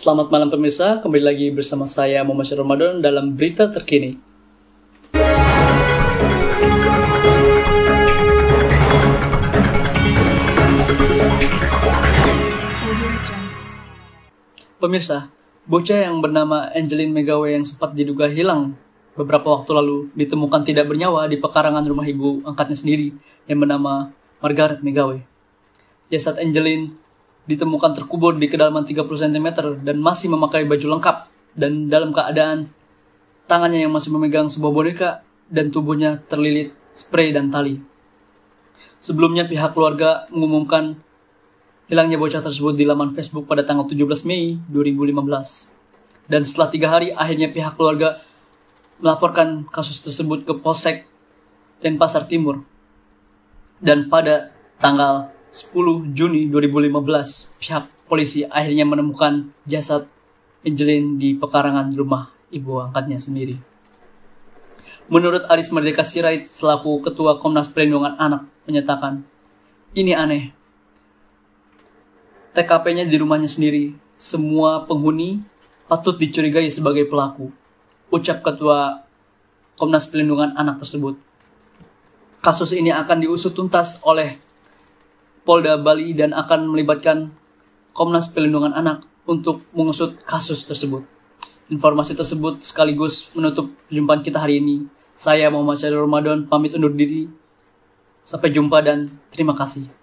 Selamat malam pemirsa, kembali lagi bersama saya Muhammad Ramadan dalam berita terkini. Pemirsa, bocah yang bernama Angeline Megawe yang sempat diduga hilang beberapa waktu lalu ditemukan tidak bernyawa di pekarangan rumah ibu angkatnya sendiri yang bernama Margaret Megawe. Jasad Angeline ditemukan terkubur di kedalaman 30 cm dan masih memakai baju lengkap dan dalam keadaan tangannya yang masih memegang sebuah boneka dan tubuhnya terlilit spray dan tali. Sebelumnya pihak keluarga mengumumkan hilangnya bocah tersebut di laman Facebook pada tanggal 17 Mei 2015. Dan setelah tiga hari akhirnya pihak keluarga melaporkan kasus tersebut ke Polsek dan Pasar Timur. Dan pada tanggal 10 Juni 2015, pihak polisi akhirnya menemukan jasad Angelin di pekarangan rumah ibu angkatnya sendiri. Menurut Aris Merdeka Sirait selaku Ketua Komnas Perlindungan Anak menyatakan, ini aneh. TKP-nya di rumahnya sendiri, semua penghuni patut dicurigai sebagai pelaku, ucap Ketua Komnas Perlindungan Anak tersebut. Kasus ini akan diusut tuntas oleh Polda Bali dan akan melibatkan Komnas Pelindungan Anak untuk mengusut kasus tersebut. Informasi tersebut sekaligus menutup perjumpaan kita hari ini. Saya Muhammad Syahrul Ramadan pamit undur diri. Sampai jumpa dan terima kasih.